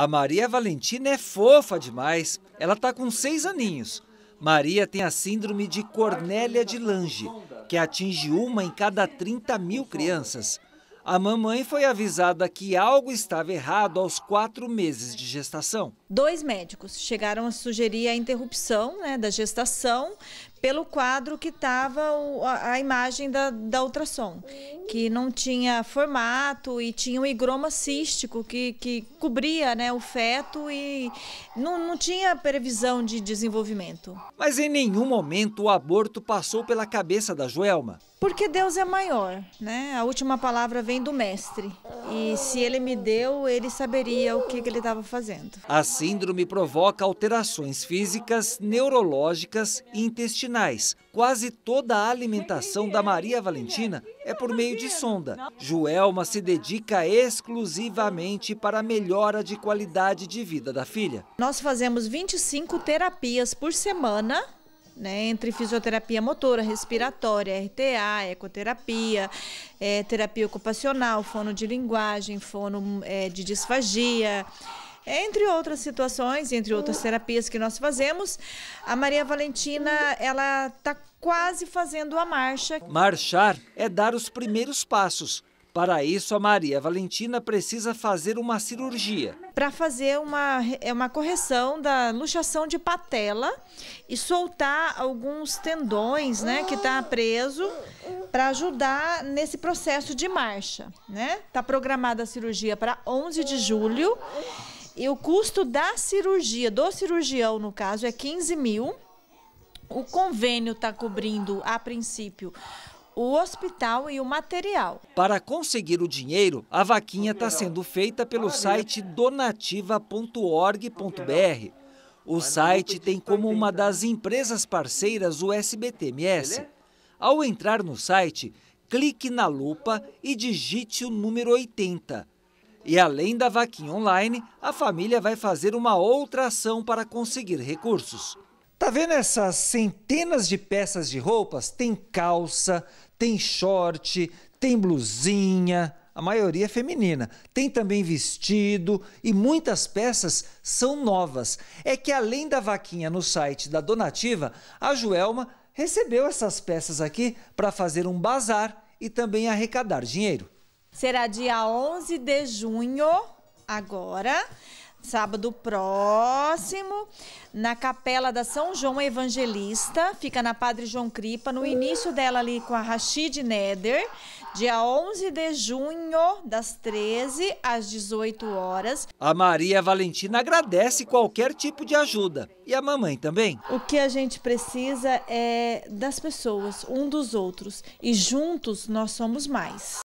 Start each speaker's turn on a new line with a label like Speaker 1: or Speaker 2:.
Speaker 1: A Maria Valentina é fofa demais. Ela está com seis aninhos. Maria tem a síndrome de Cornélia de Lange, que atinge uma em cada 30 mil crianças. A mamãe foi avisada que algo estava errado aos quatro meses de gestação.
Speaker 2: Dois médicos chegaram a sugerir a interrupção né, da gestação pelo quadro que estava a, imagem da, da ultrassom que não tinha formato e tinha um higroma cístico que, que cobria né, o feto e não, não tinha previsão de desenvolvimento.
Speaker 1: Mas em nenhum momento o aborto passou pela cabeça da Joelma.
Speaker 2: Porque Deus é maior, né? A última palavra vem do mestre. E se ele me deu, ele saberia o que, que ele estava fazendo.
Speaker 1: A síndrome provoca alterações físicas, neurológicas e intestinais. Quase toda a alimentação da Maria Valentina é por meio de sonda. Joelma se dedica exclusivamente para a melhora de qualidade de vida da filha.
Speaker 2: Nós fazemos 25 terapias por semana né, entre fisioterapia motora, respiratória, RTA, ecoterapia, é, terapia ocupacional, fono de linguagem, fono é, de disfagia, é, entre outras situações, entre outras terapias que nós fazemos. A Maria Valentina, ela está quase fazendo a marcha.
Speaker 1: Marchar é dar os primeiros passos para isso, a Maria Valentina precisa fazer uma cirurgia.
Speaker 2: Para fazer uma, é uma correção da luxação de patela e soltar alguns tendões né, que está preso para ajudar nesse processo de marcha. Né? Está programada a cirurgia para 11 de julho e o custo da cirurgia, do cirurgião no caso, é 15 mil. O convênio está cobrindo, a princípio, o hospital e o material.
Speaker 1: Para conseguir o dinheiro, a vaquinha está sendo feita pelo site donativa.org.br. O site tem como uma das empresas parceiras o SBTMS. Ao entrar no site, clique na lupa e digite o número 80. E além da vaquinha online, a família vai fazer uma outra ação para conseguir recursos. Tá vendo essas centenas de peças de roupas? Tem calça, tem short, tem blusinha, a maioria é feminina. Tem também vestido e muitas peças são novas. É que além da vaquinha no site da Donativa, a Joelma recebeu essas peças aqui para fazer um bazar e também arrecadar dinheiro.
Speaker 2: Será dia 11 de junho agora sábado próximo, na Capela da São João Evangelista, fica na Padre João Cripa, no início dela ali com a Rashid Neder, dia 11 de junho, das 13 às 18 horas.
Speaker 1: A Maria Valentina agradece qualquer tipo de ajuda e a mamãe também.
Speaker 2: O que a gente precisa é das pessoas, um dos outros, e juntos nós somos mais.